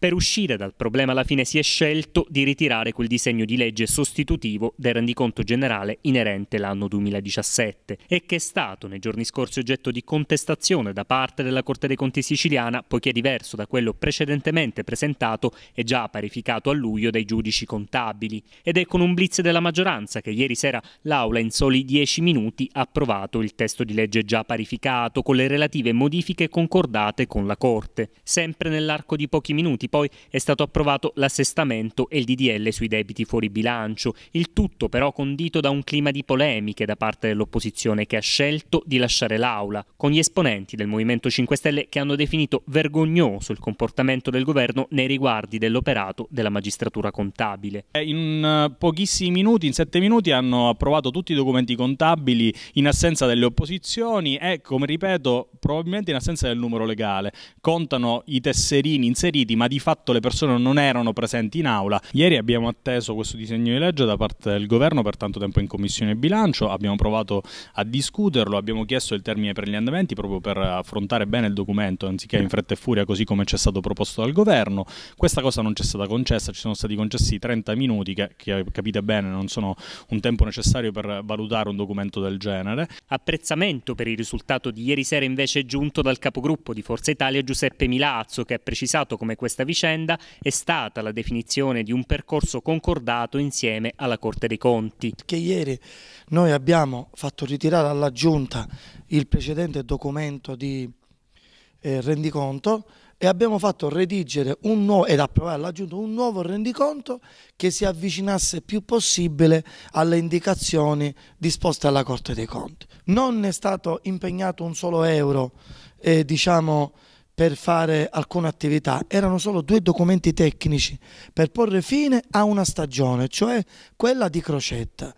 Per uscire dal problema alla fine si è scelto di ritirare quel disegno di legge sostitutivo del rendiconto generale inerente l'anno 2017 e che è stato nei giorni scorsi oggetto di contestazione da parte della Corte dei Conti siciliana poiché è diverso da quello precedentemente presentato e già parificato a luglio dai giudici contabili. Ed è con un blitz della maggioranza che ieri sera l'Aula in soli 10 minuti ha approvato il testo di legge già parificato con le relative modifiche concordate con la Corte. Sempre nell'arco di pochi minuti poi è stato approvato l'assestamento e il DDL sui debiti fuori bilancio, il tutto però condito da un clima di polemiche da parte dell'opposizione che ha scelto di lasciare l'aula, con gli esponenti del Movimento 5 Stelle che hanno definito vergognoso il comportamento del governo nei riguardi dell'operato della magistratura contabile. Eh, in eh, pochissimi minuti, in sette minuti, hanno approvato tutti i documenti contabili in assenza delle opposizioni e, come ripeto, probabilmente in assenza del numero legale. Contano i tesserini inseriti, ma di fatto le persone non erano presenti in aula. Ieri abbiamo atteso questo disegno di legge da parte del governo per tanto tempo in commissione bilancio, abbiamo provato a discuterlo, abbiamo chiesto il termine per gli andamenti proprio per affrontare bene il documento anziché in fretta e furia così come c'è stato proposto dal governo. Questa cosa non c'è stata concessa, ci sono stati concessi 30 minuti che, che capite bene non sono un tempo necessario per valutare un documento del genere. Apprezzamento per il risultato di ieri sera invece giunto dal capogruppo di Forza Italia Giuseppe Milazzo che ha precisato come questa vicenda è stata la definizione di un percorso concordato insieme alla Corte dei Conti. Che ieri noi abbiamo fatto ritirare alla Giunta il precedente documento di eh, rendiconto e abbiamo fatto redigere un nuovo, ed approvare alla Giunta un nuovo rendiconto che si avvicinasse più possibile alle indicazioni disposte alla Corte dei Conti. Non è stato impegnato un solo euro eh, diciamo, per fare alcune attività, erano solo due documenti tecnici per porre fine a una stagione, cioè quella di Crocetta.